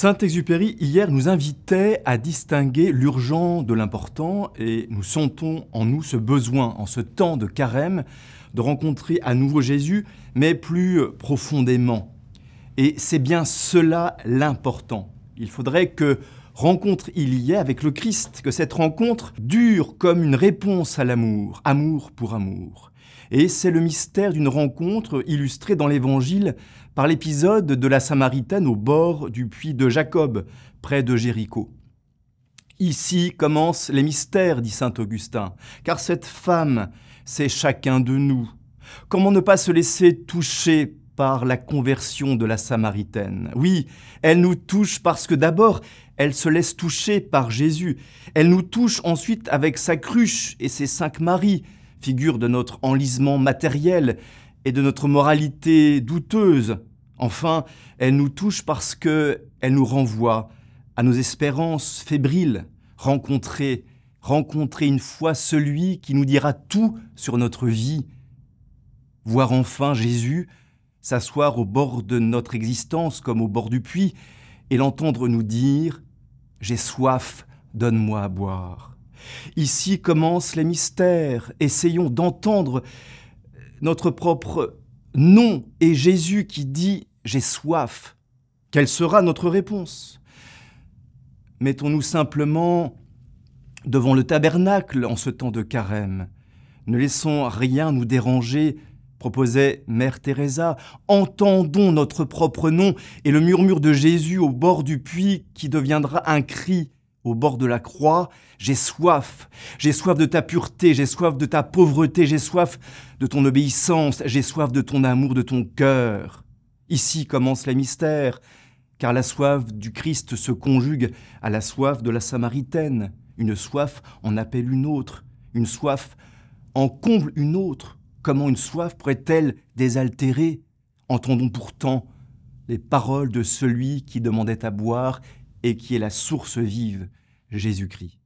Saint-Exupéry, hier, nous invitait à distinguer l'urgent de l'important et nous sentons en nous ce besoin, en ce temps de carême, de rencontrer à nouveau Jésus, mais plus profondément. Et c'est bien cela l'important. Il faudrait que rencontre il y est avec le Christ, que cette rencontre dure comme une réponse à l'amour, amour pour amour. Et c'est le mystère d'une rencontre illustrée dans l'Évangile par l'épisode de la Samaritaine au bord du puits de Jacob, près de Jéricho. Ici commencent les mystères, dit saint Augustin, car cette femme, c'est chacun de nous. Comment ne pas se laisser toucher par la conversion de la Samaritaine. Oui, elle nous touche parce que d'abord, elle se laisse toucher par Jésus. Elle nous touche ensuite avec sa cruche et ses cinq maris, figure de notre enlisement matériel et de notre moralité douteuse. Enfin, elle nous touche parce que elle nous renvoie à nos espérances fébriles, rencontrer, rencontrer une fois celui qui nous dira tout sur notre vie, voir enfin Jésus s'asseoir au bord de notre existence comme au bord du puits, et l'entendre nous dire ⁇ J'ai soif, donne-moi à boire ⁇ Ici commencent les mystères, essayons d'entendre notre propre nom et Jésus qui dit ⁇ J'ai soif ⁇ Quelle sera notre réponse Mettons-nous simplement devant le tabernacle en ce temps de carême. Ne laissons rien nous déranger proposait Mère Teresa, entendons notre propre nom et le murmure de Jésus au bord du puits qui deviendra un cri au bord de la croix, j'ai soif, j'ai soif de ta pureté, j'ai soif de ta pauvreté, j'ai soif de ton obéissance, j'ai soif de ton amour, de ton cœur. Ici commence le mystère, car la soif du Christ se conjugue à la soif de la Samaritaine. Une soif en appelle une autre, une soif en comble une autre. Comment une soif pourrait-elle désaltérer Entendons pourtant les paroles de celui qui demandait à boire et qui est la source vive, Jésus-Christ.